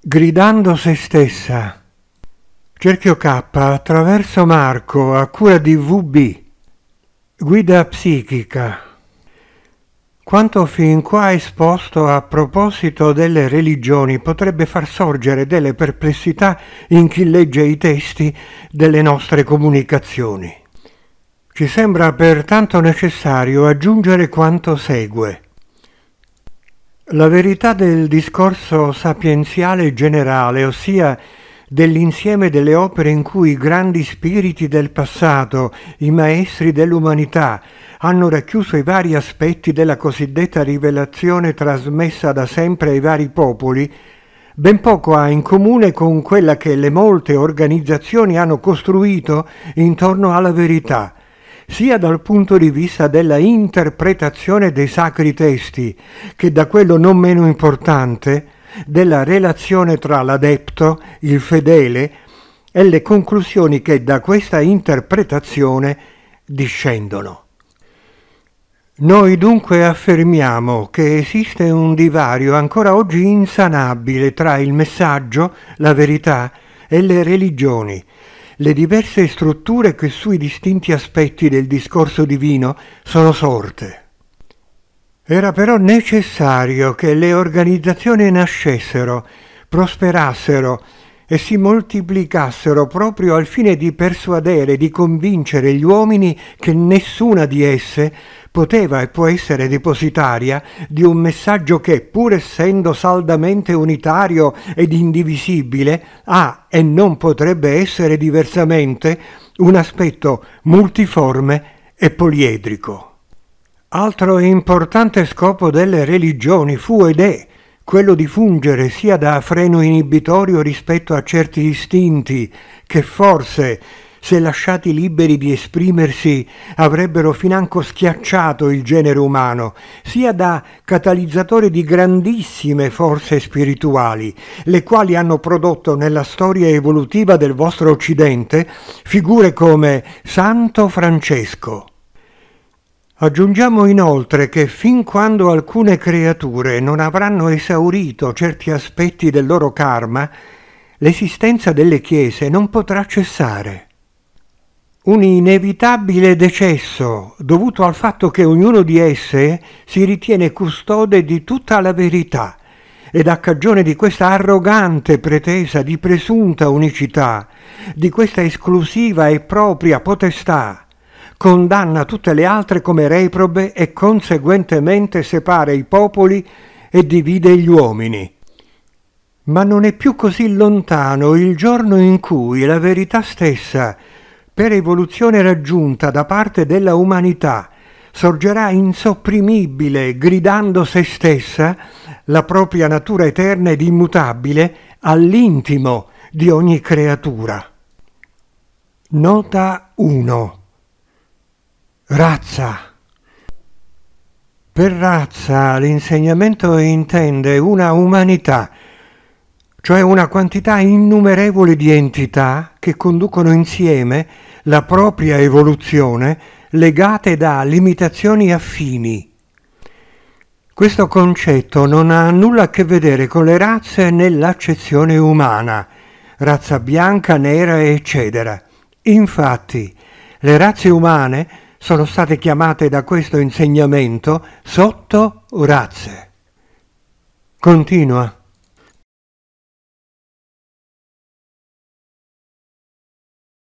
Gridando se stessa. Cerchio K attraverso Marco a cura di VB. Guida psichica. Quanto fin qua esposto a proposito delle religioni potrebbe far sorgere delle perplessità in chi legge i testi delle nostre comunicazioni. Ci sembra pertanto necessario aggiungere quanto segue. La verità del discorso sapienziale generale, ossia dell'insieme delle opere in cui i grandi spiriti del passato, i maestri dell'umanità, hanno racchiuso i vari aspetti della cosiddetta rivelazione trasmessa da sempre ai vari popoli, ben poco ha in comune con quella che le molte organizzazioni hanno costruito intorno alla verità, sia dal punto di vista della interpretazione dei sacri testi che da quello non meno importante della relazione tra l'adepto, il fedele e le conclusioni che da questa interpretazione discendono. Noi dunque affermiamo che esiste un divario ancora oggi insanabile tra il messaggio, la verità e le religioni, le diverse strutture che sui distinti aspetti del discorso divino sono sorte. Era però necessario che le organizzazioni nascessero, prosperassero e si moltiplicassero proprio al fine di persuadere, di convincere gli uomini che nessuna di esse poteva e può essere depositaria di un messaggio che, pur essendo saldamente unitario ed indivisibile, ha e non potrebbe essere diversamente un aspetto multiforme e poliedrico. Altro importante scopo delle religioni fu ed è quello di fungere sia da freno inibitorio rispetto a certi istinti che forse, se lasciati liberi di esprimersi, avrebbero financo schiacciato il genere umano, sia da catalizzatore di grandissime forze spirituali, le quali hanno prodotto nella storia evolutiva del vostro Occidente figure come Santo Francesco. Aggiungiamo inoltre che fin quando alcune creature non avranno esaurito certi aspetti del loro karma, l'esistenza delle chiese non potrà cessare. Un inevitabile decesso dovuto al fatto che ognuno di esse si ritiene custode di tutta la verità ed a cagione di questa arrogante pretesa di presunta unicità, di questa esclusiva e propria potestà, condanna tutte le altre come reprobe e conseguentemente separa i popoli e divide gli uomini. Ma non è più così lontano il giorno in cui la verità stessa, per evoluzione raggiunta da parte della umanità, sorgerà insopprimibile, gridando se stessa, la propria natura eterna ed immutabile all'intimo di ogni creatura. Nota 1 razza. Per razza l'insegnamento intende una umanità, cioè una quantità innumerevole di entità che conducono insieme la propria evoluzione legate da limitazioni affini. Questo concetto non ha nulla a che vedere con le razze nell'accezione umana, razza bianca, nera, eccetera. Infatti, le razze umane sono state chiamate da questo insegnamento sotto razze. Continua.